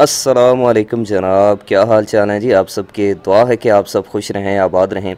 असलकम जनाब क्या हाल चाल है जी आप सबके दुआ है कि आप सब खुश रहें आबाद रहें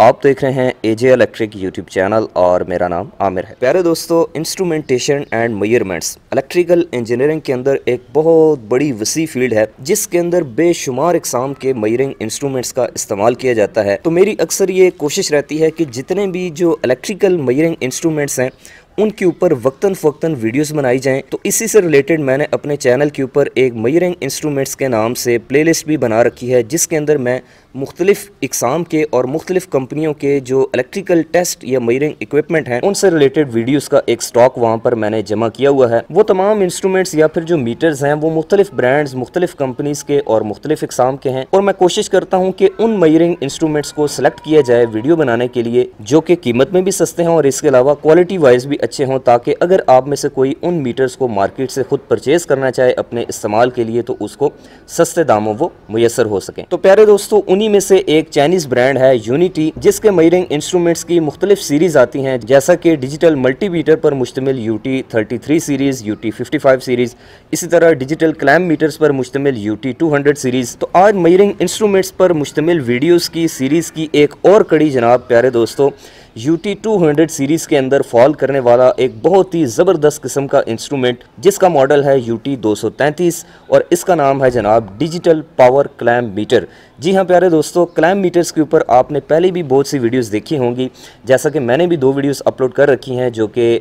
आप देख रहे हैं A J electric YouTube channel और मेरा नाम आमिर है प्यारे दोस्तों instrumentation and measurements electrical engineering के अंदर एक बहुत बड़ी वसी फील्ड है जिसके अंदर बेशुमार इकसाम के मयरिंग इंस्ट्रूमेंट्स का इस्तेमाल किया जाता है तो मेरी अक्सर ये कोशिश रहती है कि जितने भी जो इलेक्ट्रिकल मयरिंग इंस्ट्रूमेंट्स हैं उनके ऊपर वक्तन फ़क्तन वीडियोस बनाई जाएं तो इसी से रिलेटेड मैंने अपने चैनल के ऊपर एक मयरिंग इंस्ट्रूमेंट्स के नाम से प्लेलिस्ट भी बना रखी है जिसके अंदर मैं मुख्तलिफ़ इकसाम के और मुख्तलिफ़ कंपनियों के जो इलेक्ट्रिकल टेस्ट या मयरिंग इक्विपमेंट हैं उनसे रिलेटेड वीडियोस का एक स्टॉक वहाँ पर मैंने जमा किया हुआ है वो तमाम इंस्ट्रूमेंट्स या फिर जो मीटर्स हैं वो मुख्तलिफ ब्रांड्स मुख्तलिफ कंपनीज़ के और मुख्तलिफ इकसाम के हैं और मैं कोशिश करता हूँ कि उन मयरिंग इंस्ट्रूमेंट्स को सिलेक्ट किया जाए वीडियो बनाने के लिए जो कि कीमत में भी सस्ते हैं और इसके अलावा क्वालिटी वाइज भी अच्छे हों ताकि अगर आप में से कोई उन मीटर्स को मार्केट से खुद परचेज़ करना चाहे अपने इस्तेमाल के लिए तो उसको सस्ते दामों वो मैसर हो सकें तो प्यारे दोस्तों उन्हीं में से एक चाइनीज़ ब्रांड है यूनिटी जिसके मयरिंग इंस्ट्रूमेंट्स की मुख्तलिफ सीरीज़ आती हैं जैसा कि डिजिटल मल्टी मीटर पर मुश्तमिल U T thirty three series U T fifty five series इसी तरह डिजिटल क्लैम मीटर्स पर मुश्तमिल U T two hundred series तो आज मयरिंग इंस्ट्रूमेंट्स पर मुश्तमिल वीडियोज़ की सीरीज़ की एक और कड़ी जनाब प्यारे दोस्तों U T two hundred series के अंदर फॉल करने वाला एक बहुत ही ज़बरदस्त किस्म का इंस्ट्रूमेंट जिसका मॉडल है यू टी दो सौ तैंतीस और इसका नाम है जनाब डिजिटल पावर क्लैम मीटर जी हाँ प्यारे दोस्तों क्लैम मीटर्स के ऊपर आपने पहले भी बहुत सी वीडियोस देखी होंगी जैसा कि मैंने भी दो वीडियोस अपलोड कर रखी हैं जो कि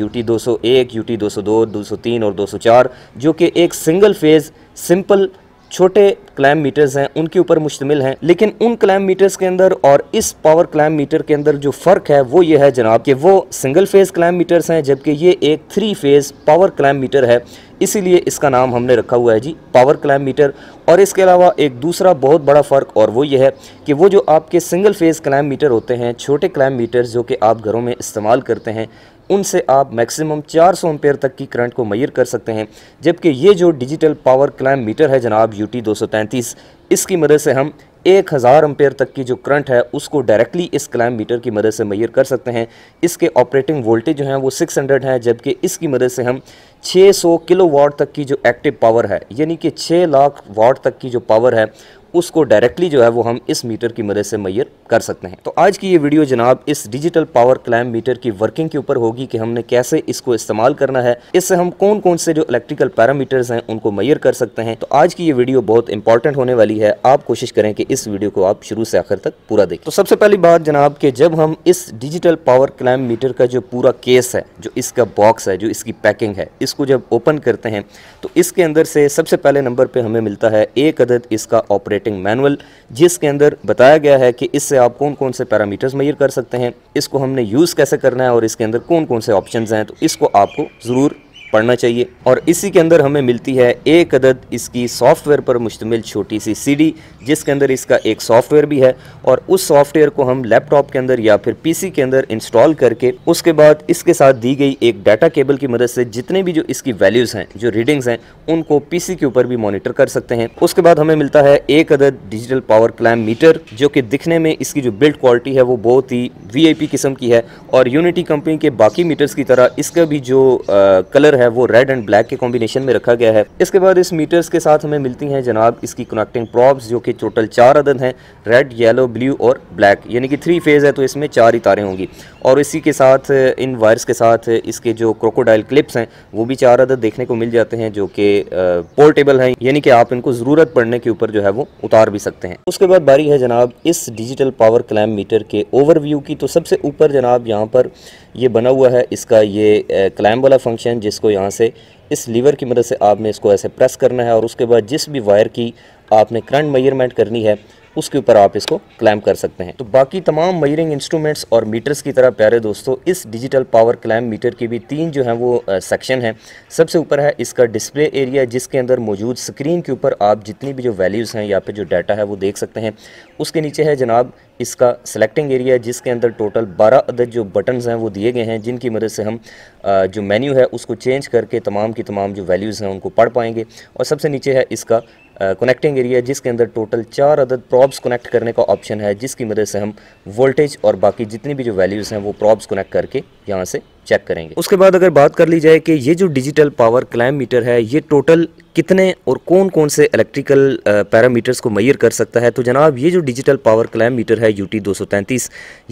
यू टी दो सौ एक यू टी दो सौ दो दो सौ oh तीन और दो सौ oh चार जो कि एक सिंगल फेज़ सिंपल छोटे क्लैम मीटर्स हैं उनके ऊपर मुश्तमिल हैं लेकिन उन क्लैम मीटर्स के अंदर और इस पावर क्लैम मीटर के अंदर जो फ़र्क है वो ये है जनाब कि वो सिंगल फेज़ क्लैम मीटर्स हैं जबकि ये एक three phase power clamp meter है इसीलिए इसका नाम हमने रखा हुआ है जी पावर क्लैम मीटर और इसके अलावा एक दूसरा बहुत बड़ा फ़र्क और वो ये है कि वो जो आपके सिंगल फेज़ क्लैम मीटर होते हैं छोटे क्लैम मीटर जो कि आप घरों में इस्तेमाल करते हैं उनसे आप मैक्सिमम 400 सौ एम्पेयर तक की करंट को मैयर कर सकते हैं जबकि ये जो डिजिटल पावर क्लाइम मीटर है जनाब यू टी इसकी मदद से हम एक हज़ार एम्पेयर तक की जो करंट है उसको डायरेक्टली इस क्लाइम मीटर की मदद से मैयर कर सकते हैं इसके ऑपरेटिंग वोल्टेज जो हैं वो 600 हैं जबकि इसकी मदद से हम 600 किलो वाट तक की जो एक्टिव पावर है यानी कि 6 लाख वाट तक की जो पावर है उसको डायरेक्टली जो है वो हम इस मीटर की मदद से मैयर कर सकते हैं तो आज की ये वीडियो जनाब इस डिजिटल पावर क्लैम मीटर की वर्किंग के ऊपर होगी कि हमने कैसे इसको इस्तेमाल करना है इससे हम कौन कौन से जो इलेक्ट्रिकल पैरामीटर्स हैं उनको मैयर कर सकते हैं तो आज की ये वीडियो बहुत इंपॉर्टेंट होने वाली है आप कोशिश करें कि इस वीडियो को आप शुरू से आखिर तक पूरा देखें तो सबसे पहली बात जनाब कि जब हम इस डिजिटल पावर क्लैम मीटर का जो पूरा केस है जो इसका बॉक्स है जो इसकी पैकिंग है इसको जब ओपन करते हैं तो इसके अंदर से सबसे पहले नंबर पर हमें मिलता है एक अदद इसका ऑपरेट ऑपरेटिंग मैनुअल जिसके अंदर बताया गया है कि इससे आप कौन कौन से पैरामीटर्स मैयर कर सकते हैं इसको हमने यूज़ कैसे करना है और इसके अंदर कौन कौन से ऑप्शन हैं तो इसको आपको ज़रूर पढ़ना चाहिए और इसी के अंदर हमें मिलती है एक अदद इसकी सॉफ्टवेयर पर मुश्तमिल छोटी सी सीडी जिसके अंदर इसका एक सॉफ्टवेयर भी है और उस सॉफ्टवेयर को हम लैपटॉप के अंदर या फिर पीसी के अंदर इंस्टॉल करके उसके बाद इसके साथ दी गई एक डाटा केबल की मदद से जितने भी जो इसकी वैल्यूज़ हैं जो रीडिंग्स हैं उनको पी के ऊपर भी मोनिटर कर सकते हैं उसके बाद हमें मिलता है एक अदद डिजिटल पावर क्लैम मीटर जो कि दिखने में इसकी जो बिल्ड क्वालिटी है वो बहुत ही वी किस्म की है और यूनिटी कंपनी के बाकी मीटर्स की तरह इसका भी जो कलर है वो रेड एंड ब्लैक के कॉम्बिनेशन में रखा गया है इसके बाद इस मीटर्स के साथ हमें मिलती हैं जनाब इसकी कनेक्टिंग प्रॉब्स जो कि टोटल चार अदद हैं रेड येलो ब्लू और ब्लैक यानी कि थ्री फेज़ है तो इसमें चार ही तारें होंगी और इसी के साथ इन वायर्स के साथ इसके जो क्रोकोडाइल क्लिप्स हैं वो भी चार अदद देखने को मिल जाते हैं जो कि पोर्टेबल हैं यानी कि आप इनको ज़रूरत पड़ने के ऊपर जो है वो उतार भी सकते हैं उसके बाद बारी है जनाब इस डिजिटल पावर क्लैम मीटर के ओवरव्यू की तो सबसे ऊपर जनाब यहाँ पर ये बना हुआ है इसका ये क्लाइम वाला फंक्शन जिसको यहाँ से इस लीवर की मदद से आपने इसको ऐसे प्रेस करना है और उसके बाद जिस भी वायर की आपने करंट मेजरमेंट करनी है उसके ऊपर आप इसको क्लैम कर सकते हैं तो बाकी तमाम मयरिंग इंस्ट्रूमेंट्स और मीटर्स की तरह प्यारे दोस्तों इस डिजिटल पावर क्लैम मीटर की भी तीन जो हैं वो सेक्शन हैं सबसे ऊपर है इसका डिस्प्ले एरिया जिसके अंदर मौजूद स्क्रीन के ऊपर आप जितनी भी जो वैल्यूज़ हैं या फिर जो डाटा है वो देख सकते हैं उसके नीचे है जनाब इसका सेलेक्टिंग एरिया जिसके अंदर टोटल 12 अदद जो बटन्स हैं वो दिए गए हैं जिनकी मदद से हम जो मेन्यू है उसको चेंज करके तमाम की तमाम जो वैल्यूज़ हैं उनको पढ़ पाएंगे और सबसे नीचे है इसका कनेक्टिंग एरिया जिसके अंदर टोटल चार अदद प्रॉब्स कनेक्ट करने का ऑप्शन है जिसकी मदद से हम वोल्टेज और बाकी जितनी भी जो वैल्यूज़ हैं वो प्रॉब्स कनेक्ट करके यहाँ से चेक करेंगे उसके बाद अगर बात कर ली जाए कि ये जो डिजिटल पावर क्लाइम मीटर है ये टोटल कितने और कौन कौन से इलेक्ट्रिकल पैरामीटर्स को मैयर कर सकता है तो जनाब ये जो डिजिटल पावर क्लाइम मीटर है यूटी 233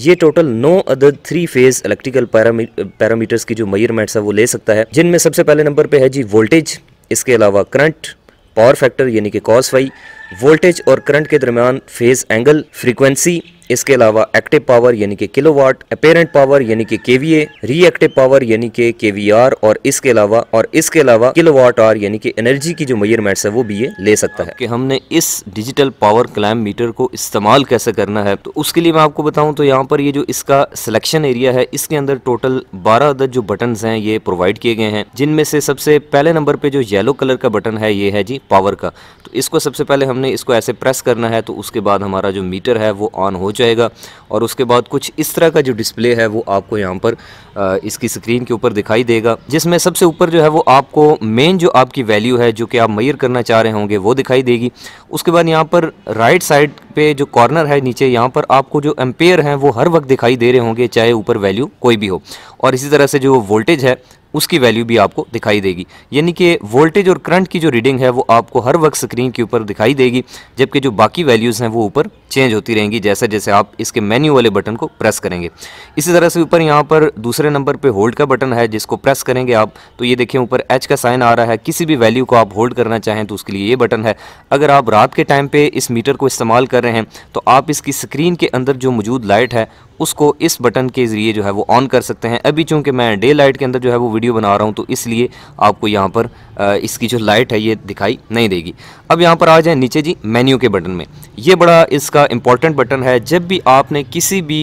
ये टोटल नौ अदद थ्री फेज इलेक्ट्रिकल पैरामीटर्स की जो मैयरमेंट्स है वो ले सकता है जिनमें सबसे पहले नंबर पर है जी वोल्टेज इसके अलावा करंट पावर फैक्टर यानी कि कॉस वाई वोल्टेज और करंट के दरमियान फेज़ एंगल फ्रीक्वेंसी इसके अलावा एक्टिव पावर यानी कि किलोवाट अपेरेंट पावर यानी कि केवीए रीएक्टिव पावर यानी कि केवीआर और इसके अलावा और इसके अलावा किलोवाट आर यानी कि एनर्जी की जो मेजरमेंट्स है वो भी ये ले सकता है कि हमने इस डिजिटल पावर क्लाइम मीटर को इस्तेमाल कैसे करना है तो उसके लिए मैं आपको बताऊँ तो यहाँ पर ये जो इसका सिलेक्शन एरिया है इसके अंदर टोटल बारह अदर जो बटन हैं ये प्रोवाइड किए गए हैं जिनमें से सबसे पहले नंबर पे जो येलो कलर का बटन है ये है जी पावर का तो इसको सबसे पहले हमने इसको ऐसे प्रेस करना है तो उसके बाद हमारा जो मीटर है वो ऑन हो जाएगा और उसके बाद कुछ इस तरह का जो डिस्प्ले है वो आपको यहाँ पर इसकी स्क्रीन के ऊपर दिखाई देगा जिसमें सबसे ऊपर जो है वो आपको मेन जो आपकी वैल्यू है जो कि आप मैयर करना चाह रहे होंगे वो दिखाई देगी उसके बाद यहाँ पर राइट साइड पे जो कॉर्नर है नीचे यहाँ पर आपको जो एम्पेयर हैं वो हर वक्त दिखाई दे रहे होंगे चाहे ऊपर वैल्यू कोई भी हो और इसी तरह से जो वोल्टेज है उसकी वैल्यू भी आपको दिखाई देगी यानी कि वोल्टेज और करंट की जो रीडिंग है वो आपको हर वक्त स्क्रीन के ऊपर दिखाई देगी जबकि जो बाकी वैल्यूज़ हैं वो ऊपर चेंज होती रहेंगी जैसे जैसे आप इसके मेन्यू वाले बटन को प्रेस करेंगे इसी तरह से ऊपर यहाँ पर दूसरे नंबर पर होल्ड का बटन है जिसको प्रेस करेंगे आप तो ये देखें ऊपर एच का साइन आ रहा है किसी भी वैल्यू को आप होल्ड करना चाहें तो उसके लिए ये बटन है अगर आप रात के टाइम पर इस मीटर को इस्तेमाल कर रहे हैं तो आप इसकी स्क्रीन के अंदर जो मौजूद लाइट है उसको इस बटन के ज़रिए जो है वो ऑन कर सकते हैं अभी चूँकि मैं डे लाइट के अंदर जो है वो वीडियो बना रहा हूँ तो इसलिए आपको यहाँ पर इसकी जो लाइट है ये दिखाई नहीं देगी अब यहाँ पर आ जाए नीचे जी मेन्यू के बटन में ये बड़ा इसका इंपॉर्टेंट बटन है जब भी आपने किसी भी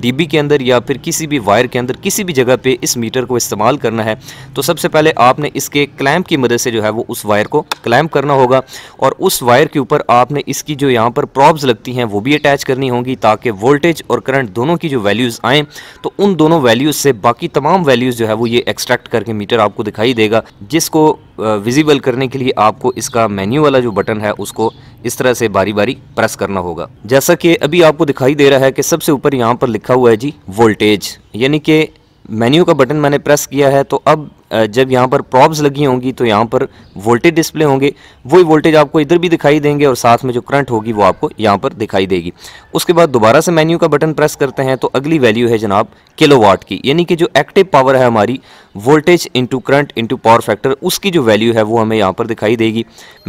डीबी के अंदर या फिर किसी भी वायर के अंदर किसी भी जगह पे इस मीटर को इस्तेमाल करना है तो सबसे पहले आपने इसके क्लैम्प की मदद से जो है वो उस वायर को क्लैम्प करना होगा और उस वायर के ऊपर आपने इसकी जो यहाँ पर प्रॉब्स लगती हैं वो भी अटैच करनी होगी ताकि वोल्टेज और करंट दोनों की जो वैल्यूज़ आएँ तो उन दोनों वैल्यूज़ से बाकी तमाम वैल्यूज़ जो है वो ये एक्सट्रैक्ट करके मीटर आपको दिखाई देगा जिसको विजिबल करने के लिए आपको इसका मेन्यू वाला जो बटन है उसको इस तरह से बारी बारी प्रेस करना होगा जैसा कि अभी आपको दिखाई दे रहा है कि सबसे ऊपर यहाँ पर लिखा हुआ है जी वोल्टेज यानी कि मेन्यू का बटन मैंने प्रेस किया है तो अब जब यहाँ पर प्रॉब्स लगी होंगी तो यहाँ पर वोल्टेज डिस्प्ले होंगे वही वोल्टेज आपको इधर भी दिखाई देंगे और साथ में जो करंट होगी वो आपको यहाँ पर दिखाई देगी उसके बाद दोबारा से मेन्यू का बटन प्रेस करते हैं तो अगली वैल्यू है जनाब किलोवाट की यानी कि जो एक्टिव पावर है हमारी voltage into current into power factor उसकी जो वैल्यू है वो हमें यहाँ पर दिखाई देगी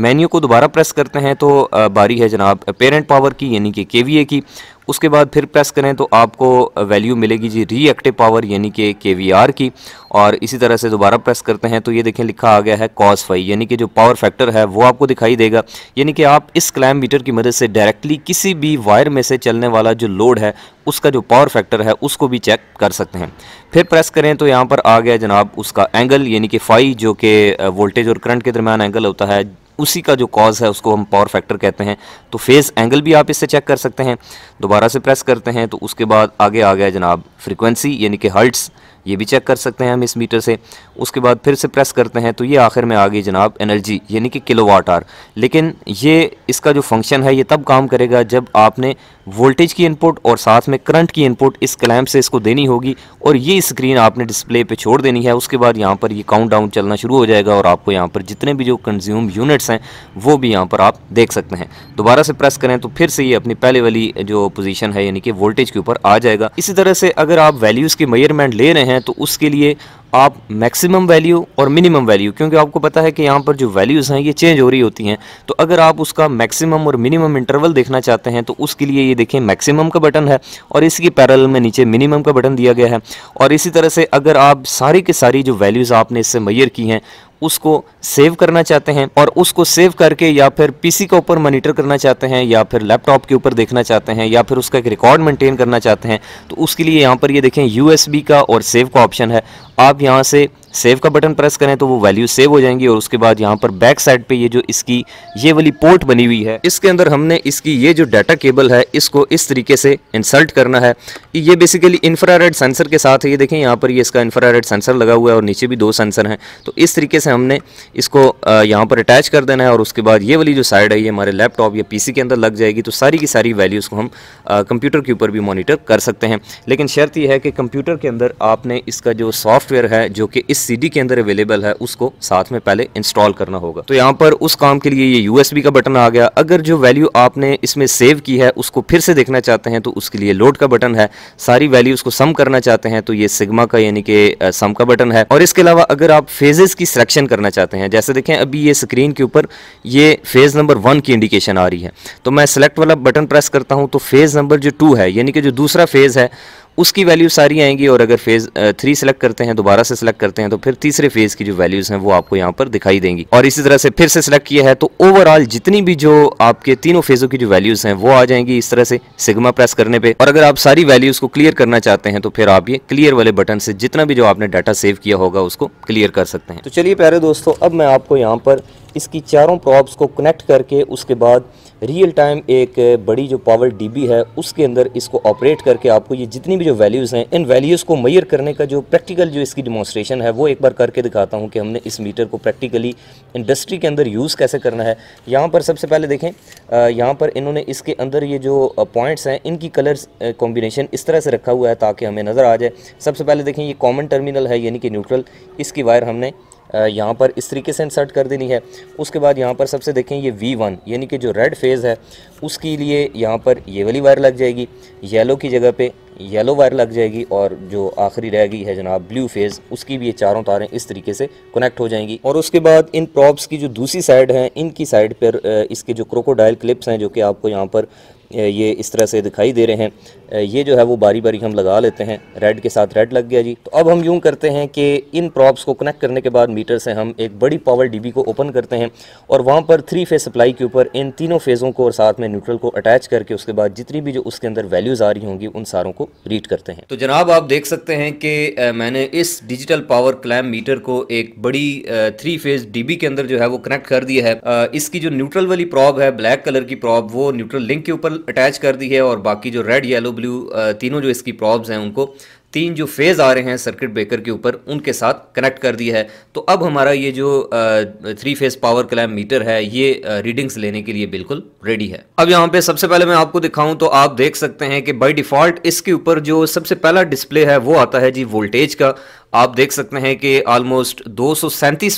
मेन्यू को दोबारा प्रेस करते हैं तो बारी है जनाब पेरेंट पावर की यानी कि के की उसके बाद फिर प्रेस करें तो आपको वैल्यू मिलेगी जी रीएक्टिव पावर यानी कि के वी की और इसी तरह से दोबारा प्रेस करते हैं तो ये देखें लिखा आ गया है कॉस फाइव यानी कि जो पावर फैक्टर है वो आपको दिखाई देगा यानी कि आप इस क्लैम मीटर की मदद से डायरेक्टली किसी भी वायर में से चलने वाला जो लोड है उसका जो पावर फैक्टर है उसको भी चेक कर सकते हैं फिर प्रेस करें तो यहाँ पर आ गया जनाब उसका एंगल यानी कि फाई जो कि वोल्टेज और करंट के दरमियान एंगल होता है उसी का जो कॉज है उसको हम पावर फैक्टर कहते हैं तो फेस एंगल भी आप इससे चेक कर सकते हैं दोबारा से प्रेस करते हैं तो उसके बाद आगे आ गया जनाब फ्रीक्वेंसी यानी कि हर्ट्स ये भी चेक कर सकते हैं हम इस मीटर से उसके बाद फिर से प्रेस करते हैं तो ये आखिर में आ गई जनाब एनर्जी यानी कि किलो वाट आर लेकिन ये इसका जो फंक्शन है ये तब काम करेगा जब आपने वोल्टेज की इनपुट और साथ में करंट की इनपुट इस क्लैम्प से इसको देनी होगी और ये स्क्रीन आपने डिस्प्ले पे छोड़ देनी है उसके बाद यहाँ पर ये डाउन चलना शुरू हो जाएगा और आपको यहाँ पर जितने भी जो कंज्यूम यूनिट्स हैं वो भी यहाँ पर आप देख सकते हैं दोबारा से प्रेस करें तो फिर से ये अपनी पहले वाली जो पोजीशन है यानी कि वोल्टेज के ऊपर आ जाएगा इसी तरह से अगर अगर आप वैल्यूज़ की मेयरमेंट ले रहे हैं तो उसके लिए आप मैक्सिमम वैल्यू और मिनिमम वैल्यू क्योंकि आपको पता है कि यहाँ पर जो वैल्यूज़ हैं ये चेंज हो रही होती हैं तो अगर आप उसका मैक्सिमम और मिनिमम इंटरवल देखना चाहते हैं तो उसके लिए ये देखें मैक्सिमम का बटन है और इसकी पैरल में नीचे मिनिमम का बटन दिया गया है और इसी तरह से अगर आप सारी की सारी जो वैल्यूज़ आपने इससे मैयर की हैं उसको सेव करना चाहते हैं और उसको सेव करके या फिर पीसी के ऊपर मॉनिटर करना चाहते हैं या फिर लैपटॉप के ऊपर देखना चाहते हैं या फिर उसका एक रिकॉर्ड मेंटेन करना चाहते हैं तो उसके लिए यहाँ पर ये यह देखें यूएसबी का और सेव का ऑप्शन है आप यहाँ से सेव का बटन प्रेस करें तो वो वैल्यू सेव हो जाएंगी और उसके बाद यहाँ पर बैक साइड पे ये जो इसकी ये वाली पोर्ट बनी हुई है इसके अंदर हमने इसकी ये जो डाटा केबल है इसको इस तरीके से इंसर्ट करना है ये बेसिकली इंफ्रारेड सेंसर के साथ है ये देखें यहाँ पर ये इसका इंफ्रारेड सेंसर लगा हुआ है और नीचे भी दो सेंसर हैं तो इस तरीके से हमने इसको यहाँ पर अटैच कर देना है और उसके बाद ये वाली जो साइड है ये हमारे लैपटॉप या पी के अंदर लग जाएगी तो सारी की सारी वैल्यूज़ को हम कंप्यूटर के ऊपर भी मोनिटर कर सकते हैं लेकिन शर्त यह है कि कंप्यूटर के अंदर आपने इसका जो सॉफ्ट सॉफ्टवेयर है जो कि इस सीडी के अंदर अवेलेबल है उसको साथ में पहले इंस्टॉल करना होगा तो यहाँ पर उस काम के लिए ये यूएसबी का बटन आ गया अगर जो वैल्यू आपने इसमें सेव की है उसको फिर से देखना चाहते हैं तो उसके लिए लोड का बटन है सारी वैल्यू उसको सम करना चाहते हैं तो ये सिग्मा का यानी कि सम का बटन है और इसके अलावा अगर आप फेजेस की सिलेक्शन करना चाहते हैं जैसे देखें अभी ये स्क्रीन के ऊपर ये फेज़ नंबर वन की इंडिकेशन आ रही है तो मैं सेलेक्ट वाला बटन प्रेस करता हूँ तो फेज़ नंबर जो टू है यानी कि जो दूसरा फेज़ है उसकी वैल्यू सारी आएंगी और अगर फेज़ थ्री सेलेक्ट करते हैं दोबारा से सिलेक्ट करते हैं तो फिर तीसरे फेज़ की जो वैल्यूज़ हैं वो आपको यहाँ पर दिखाई देंगी और इसी तरह से फिर से सिलेक्ट किया है तो ओवरऑल जितनी भी जो आपके तीनों फेज़ों की जो वैल्यूज़ हैं वो आ जाएंगी इस तरह से सिग्मा प्रेस करने पर और अगर आप सारी वैल्यूज़ को क्लियर करना चाहते हैं तो फिर आप ये क्लियर वाले बटन से जितना भी जो आपने डाटा सेव किया होगा उसको क्लियर कर सकते हैं तो चलिए प्यारे दोस्तों अब मैं आपको यहाँ पर इसकी चारों प्रॉप्स को कनेक्ट करके उसके बाद रियल टाइम एक बड़ी जो पावर डीबी है उसके अंदर इसको ऑपरेट करके आपको ये जितनी भी जो वैल्यूज़ हैं इन वैल्यूज़ को मैयर करने का जो प्रैक्टिकल जो इसकी डिमॉन्स्ट्रेशन है वो एक बार करके दिखाता हूँ कि हमने इस मीटर को प्रैक्टिकली इंडस्ट्री के अंदर यूज़ कैसे करना है यहाँ पर सबसे पहले देखें यहाँ पर इन्होंने इसके अंदर ये जो पॉइंट्स हैं इनकी कलर्स कॉम्बिनेशन इस तरह से रखा हुआ है ताकि हमें नज़र आ जाए सबसे पहले देखें ये कॉमन टर्मिनल है यानी कि न्यूट्रल इसकी वायर हमने यहाँ पर इस तरीके से इंसर्ट कर देनी है उसके बाद यहाँ पर सबसे देखें ये वी वन यानी कि जो रेड फेज़ है उसके लिए यहाँ पर ये वाली वायर लग जाएगी येलो की जगह पे येलो वायर लग जाएगी और जो आखिरी रह गई है जनाब ब्लू फेज़ उसकी भी ये चारों तारें इस तरीके से कनेक्ट हो जाएंगी और उसके बाद इन प्रॉप्स की जो दूसरी साइड हैं इनकी साइड पर इसके जो क्रोकोडाइल क्लिप्स हैं जो कि आपको यहाँ पर ये इस तरह से दिखाई दे रहे हैं ये जो है वो बारी बारी हम लगा लेते हैं रेड के साथ रेड लग गया जी तो अब हम यूँ करते हैं कि इन प्रॉप्स को कनेक्ट करने के बाद मीटर से हम एक बड़ी पावर डीबी को ओपन करते हैं और वहाँ पर थ्री फेज सप्लाई के ऊपर इन तीनों फेज़ों को और साथ में न्यूट्रल को अटैच करके उसके बाद जितनी भी जो उसके अंदर वैल्यूज़ आ रही होंगी उन सारों को रीड करते हैं तो जनाब आप देख सकते हैं कि मैंने इस डिजिटल पावर क्लैम मीटर को एक बड़ी थ्री फेज डीबी के अंदर जो है वो कनेक्ट कर दिया है इसकी जो न्यूट्रल वाली प्रॉब है ब्लैक कलर की प्रॉब वो न्यूट्रल लिंक के ऊपर अटैच कर दी है और बाकी जो रेड येलो ब्लू तीनों जो इसकी प्रॉब्स हैं उनको तीन जो फेज़ आ रहे हैं सर्किट ब्रेकर के ऊपर उनके साथ कनेक्ट कर दिया है तो अब हमारा ये जो three phase power clamp meter है ये रीडिंग्स लेने के लिए बिल्कुल रेडी है अब यहाँ पे सबसे पहले मैं आपको दिखाऊं तो आप देख सकते हैं कि बाय डिफ़ॉल्ट इसके ऊपर जो सबसे पहला डिस्प्ले है वो आता है जी वोल्टेज का आप देख सकते हैं कि ऑलमोस्ट दो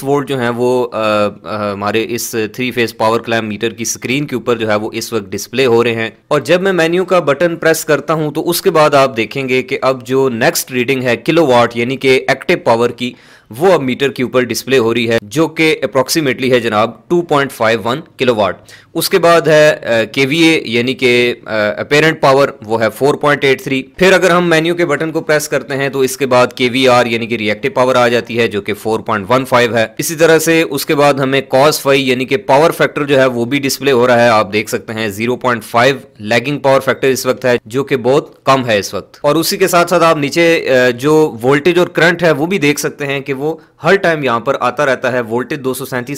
वोल्ट जो है वो हमारे इस three phase power clamp meter की स्क्रीन के ऊपर जो है वो इस वक्त डिस्प्ले हो रहे हैं और जब मैं मेन्यू का बटन प्रेस करता हूं तो उसके बाद आप देखेंगे कि अब जो नेक्स्ट रीडिंग है किलोवाट यानी कि एक्टिव पावर की वो अब मीटर के ऊपर डिस्प्ले हो रही है जो कि अप्रोक्सीमेटली है जनाब 2.51 किलोवाट उसके बाद है के वी ए यानी के अपेरेंट पावर वो है 4.83 फिर अगर हम मेन्यू के बटन को प्रेस करते हैं तो इसके बाद के वी आर यानी कि रिएक्टिव पावर आ जाती है जो कि 4.15 है इसी तरह से उसके बाद हमें कॉस फाइव यानी कि पावर फैक्टर जो है वो भी डिस्प्ले हो रहा है आप देख सकते हैं फाइव लैगिंग पावर फैक्टर इस वक्त है जो कि बहुत कम है इस वक्त और उसी के साथ साथ आप नीचे जो वोल्टेज और करंट है वो भी देख सकते हैं कि वो हर टाइम यहाँ पर आता रहता है वोल्टेज दो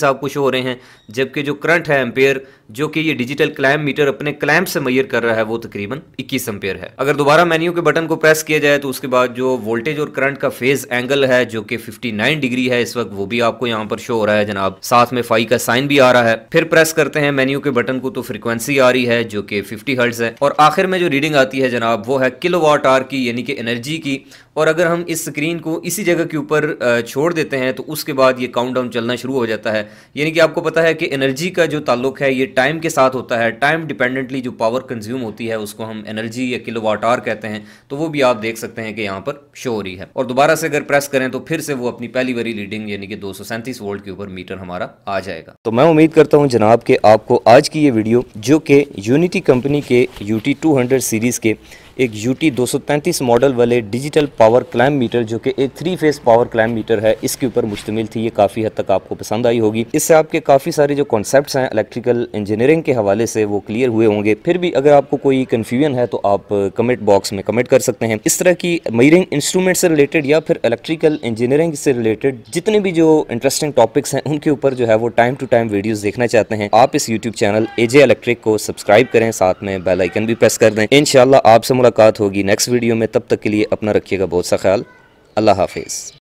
आपको शो हो रहे हैं जबकि जो करंट है एम्पेयर जो कि ये डिजिटल क्लैम मीटर अपने क्लैम्प से मैयर कर रहा है वो तकरीबन इक्कीस एम्पेयर है अगर दोबारा मेन्यू के बटन को प्रेस किया जाए तो उसके बाद जो वोल्टेज और करंट का फेज एंगल है जो कि 59 डिग्री है इस वक्त वो भी आपको यहाँ पर शो हो रहा है जनाब साथ में फाइव का साइन भी आ रहा है फिर प्रेस करते हैं मेन्यू के बटन को तो फ्रिक्वेंसी आ रही है जो कि फिफ्टी हर्ट्ज है और आखिर में जो रीडिंग आती है जनाब वो है किलो आर की यानी कि एनर्जी की और अगर हम इस स्क्रीन को इसी जगह के ऊपर छोड़ देते हैं तो उसके बाद ये काउंटडाउन चलना शुरू हो जाता है यानी कि आपको पता है कि एनर्जी का जो ताल्लुक है ये टाइम के साथ होता है टाइम डिपेंडेंटली जो पावर कंज्यूम होती है उसको हम एनर्जी या किलो वाट आर कहते हैं तो वो भी आप देख सकते हैं कि यहाँ पर शो हो रही है और दोबारा से अगर प्रेस करें तो फिर से वो अपनी पहली बारी रीडिंग यानी कि दो वोल्ट के ऊपर मीटर हमारा आ जाएगा तो मैं उम्मीद करता हूँ जनाब के आपको आज की ये वीडियो जो कि यूनिटी कंपनी के यू सीरीज़ के एक यू टी मॉडल वाले डिजिटल पावर क्लाइम मीटर जो कि एक three phase power clamp meter है इसके ऊपर मुश्तमिल थी ये काफ़ी हद तक आपको पसंद आई होगी इससे आपके काफ़ी सारे जो कॉन्सेप्ट हैं इलेक्ट्रिकल इंजीनियरिंग के हवाले से वो क्लियर हुए होंगे फिर भी अगर आपको कोई कन्फ्यूजन है तो आप कमेंट uh, बॉक्स में कमेंट कर सकते हैं इस तरह की मयरिंग इंस्ट्रूमेंट से रिलेटेड या फिर इलेक्ट्रिकल इंजीनियरिंग से रिलेटेड जितने भी जो इंटरेस्टिंग टॉपिक्स हैं उनके ऊपर जो है वो टाइम टू टाइम वीडियो देखना चाहते हैं आप इस यूट्यूब चैनल एजे इलेक्ट्रिक को सब्सक्राइब करें साथ में बेलाइकन भी प्रेस कर दें इन आपसे मुला मुलाकात होगी नेक्स्ट वीडियो में तब तक के लिए अपना रखिएगा बहुत सा ख्याल अल्लाह हाफिज़